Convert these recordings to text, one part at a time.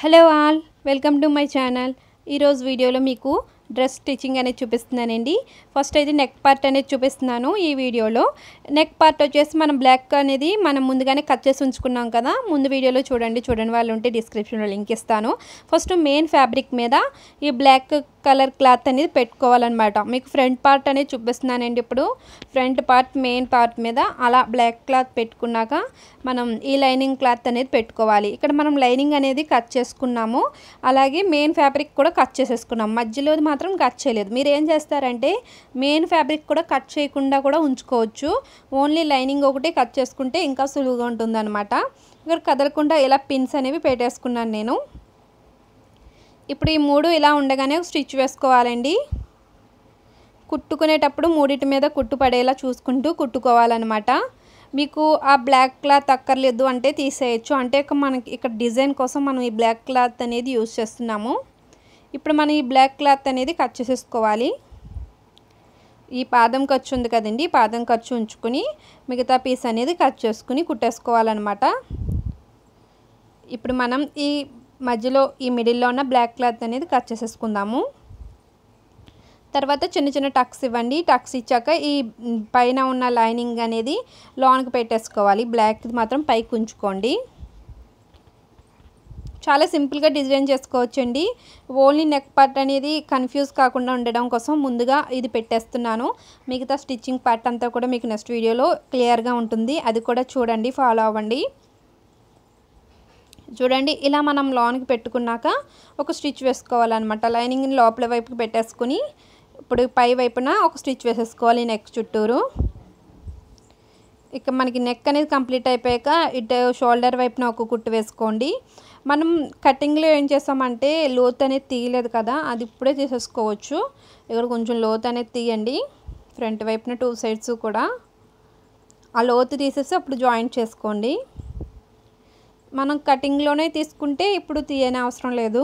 hello all welcome to my channel ఈరోజు వీడియోలో మీకు డ్రెస్ స్టిచ్చింగ్ అనేది చూపిస్తున్నానండి ఫస్ట్ అయితే నెక్ పార్ట్ అనేది చూపిస్తున్నాను ఈ వీడియోలో నెక్ పార్ట్ వచ్చేసి మనం బ్లాక్ అనేది మనం ముందుగానే కట్ చేసి ఉంచుకున్నాం కదా ముందు వీడియోలో చూడండి చూడండి వాళ్ళు ఉంటే డిస్క్రిప్షన్లో లింక్ ఇస్తాను ఫస్ట్ మెయిన్ ఫ్యాబ్రిక్ మీద ఈ బ్లాక్ కలర్ క్లాత్ అనేది పెట్టుకోవాలన్నమాట మీకు ఫ్రంట్ పార్ట్ అనేది చూపిస్తున్నానండి ఇప్పుడు ఫ్రంట్ పార్ట్ మెయిన్ పార్ట్ మీద అలా బ్లాక్ క్లాత్ పెట్టుకున్నాక మనం ఈ లైనింగ్ క్లాత్ అనేది పెట్టుకోవాలి ఇక్కడ మనం లైనింగ్ అనేది కట్ చేసుకున్నాము అలాగే మెయిన్ ఫ్యాబ్రిక్ కూడా కట్ చేసేసుకున్నాము మధ్యలో మాత్రం కట్ చేయలేదు మీరు ఏం చేస్తారంటే మెయిన్ ఫ్యాబ్రిక్ కూడా కట్ చేయకుండా కూడా ఉంచుకోవచ్చు ఓన్లీ లైనింగ్ ఒకటే కట్ చేసుకుంటే ఇంకా సులువుగా అనమాట ఇక్కడ కదలకుండా ఇలా పిన్స్ అనేవి పెట్టేసుకున్నాను నేను ఇప్పుడు ఈ మూడు ఇలా ఉండగానే స్టిచ్ వేసుకోవాలండి కుట్టుకునేటప్పుడు మూడింటి మీద కుట్టు పడేలా చూసుకుంటూ కుట్టుకోవాలన్నమాట మీకు ఆ బ్లాక్ క్లాత్ అక్కర్లేదు అంటే తీసేయచ్చు అంటే మనకి ఇక్కడ డిజైన్ కోసం మనం ఈ బ్లాక్ క్లాత్ అనేది యూజ్ చేస్తున్నాము ఇప్పుడు మనం ఈ బ్లాక్ క్లాత్ అనేది కట్ చేసేసుకోవాలి ఈ పాదం ఖర్చు ఉంది కదండి పాదం ఖర్చు ఉంచుకుని మిగతా పీస్ అనేది కట్ చేసుకుని కుట్టేసుకోవాలన్నమాట ఇప్పుడు మనం ఈ మధ్యలో ఈ మిడిల్లో ఉన్న బ్లాక్ క్లాత్ అనేది కట్ చేసేసుకుందాము తర్వాత చిన్న చిన్న టక్స్ ఇవ్వండి టక్స్ ఇచ్చాక ఈ పైన ఉన్న లైనింగ్ అనేది లోనకి పెట్టేసుకోవాలి బ్లాక్ మాత్రం పైకి ఉంచుకోండి చాలా సింపుల్గా డిజైన్ చేసుకోవచ్చండి ఓన్లీ నెక్ పార్ట్ అనేది కన్ఫ్యూజ్ కాకుండా ఉండడం కోసం ముందుగా ఇది పెట్టేస్తున్నాను మిగతా స్టిచ్చింగ్ పార్ట్ అంతా కూడా మీకు నెక్స్ట్ వీడియోలో క్లియర్గా ఉంటుంది అది కూడా చూడండి ఫాలో అవ్వండి చూడండి ఇలా మనం లోన్కి పెట్టుకున్నాక ఒక స్టిచ్ వేసుకోవాలన్నమాట లైనింగ్ని లోపల వైపుకి పెట్టేసుకుని ఇప్పుడు పై వైపున ఒక స్టిచ్ వేసేసుకోవాలి నెక్ చుట్టూరు ఇక మనకి నెక్ అనేది కంప్లీట్ అయిపోయాక ఇటు షోల్డర్ వైపున ఒక కుట్టు వేసుకోండి మనం కటింగ్లో ఏం చేస్తామంటే లోత్ అనేది తీయలేదు కదా అది ఇప్పుడే తీసేసుకోవచ్చు ఇక్కడ కొంచెం లోత్ అనేది తీయండి ఫ్రంట్ వైపున టూ సైడ్స్ కూడా ఆ లోత్ తీసేసి అప్పుడు జాయింట్ చేసుకోండి మనం కటింగ్లోనే తీసుకుంటే ఇప్పుడు తీయని అవసరం లేదు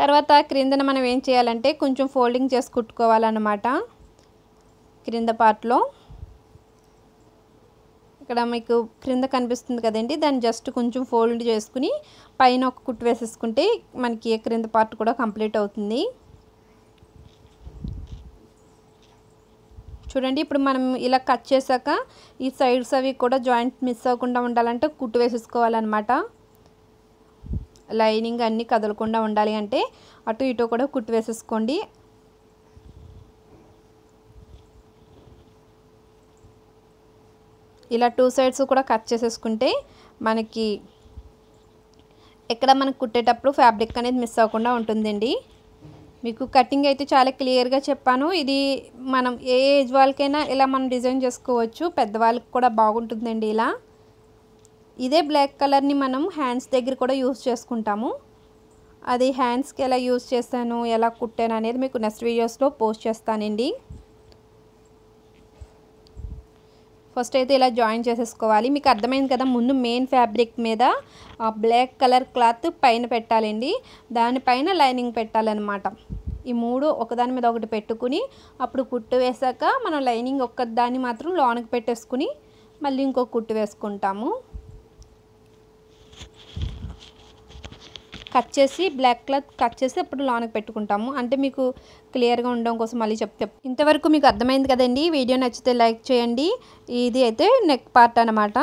తర్వాత క్రిందన మనం ఏం చేయాలంటే కొంచెం ఫోల్డింగ్ చేసి కుట్టుకోవాలన్నమాట క్రింద పార్ట్లో ఇక్కడ మీకు క్రింద కనిపిస్తుంది కదండి దాన్ని జస్ట్ కొంచెం ఫోల్డ్ చేసుకుని పైన ఒక కుట్టు వేసేసుకుంటే మనకి క్రింద పార్ట్ కూడా కంప్లీట్ అవుతుంది చూడండి ఇప్పుడు మనం ఇలా కట్ చేశాక ఈ సైడ్స్ అవి కూడా జాయింట్ మిస్ అవ్వకుండా ఉండాలంటే కుట్టు వేసేసుకోవాలన్నమాట లైనింగ్ అన్నీ కదలకుండా ఉండాలి అంటే అటు ఇటు కూడా కుట్టు వేసేసుకోండి ఇలా టూ సైడ్స్ కూడా కట్ చేసేసుకుంటే మనకి ఎక్కడ మనకు కుట్టేటప్పుడు ఫ్యాబ్రిక్ అనేది మిస్ అవ్వకుండా ఉంటుందండి మీకు కటింగ్ అయితే చాలా క్లియర్గా చెప్పాను ఇది మనం ఏ ఏజ్ వాళ్ళకైనా ఇలా మనం డిజైన్ చేసుకోవచ్చు పెద్దవాళ్ళకి కూడా బాగుంటుందండి ఇలా ఇదే బ్లాక్ కలర్ని మనం హ్యాండ్స్ దగ్గర కూడా యూస్ చేసుకుంటాము అది హ్యాండ్స్కి ఎలా యూస్ చేశాను ఎలా కుట్టాను అనేది మీకు నెక్స్ట్ వీడియోస్లో పోస్ట్ చేస్తానండి ఫస్ట్ అయితే ఇలా జాయిన్ చేసేసుకోవాలి మీకు అర్థమైంది కదా ముందు మెయిన్ ఫ్యాబ్రిక్ మీద బ్లాక్ కలర్ క్లాత్ పైన పెట్టాలండి దానిపైన లైనింగ్ పెట్టాలన్నమాట ఈ మూడు ఒకదాని మీద ఒకటి పెట్టుకుని అప్పుడు కుట్టు వేసాక మనం లైనింగ్ ఒక్కదాన్ని మాత్రం లోనకి పెట్టేసుకుని మళ్ళీ ఇంకొక కుట్టు వేసుకుంటాము కట్ చేసి బ్లాక్ క్లాత్ కట్ చేసి అప్పుడు లోనకి పెట్టుకుంటాము అంటే మీకు క్లియర్గా ఉండడం కోసం మళ్ళీ చెప్తే ఇంతవరకు మీకు అర్థమైంది కదండి వీడియో నచ్చితే లైక్ చేయండి ఇది అయితే నెక్ పార్ట్ అనమాట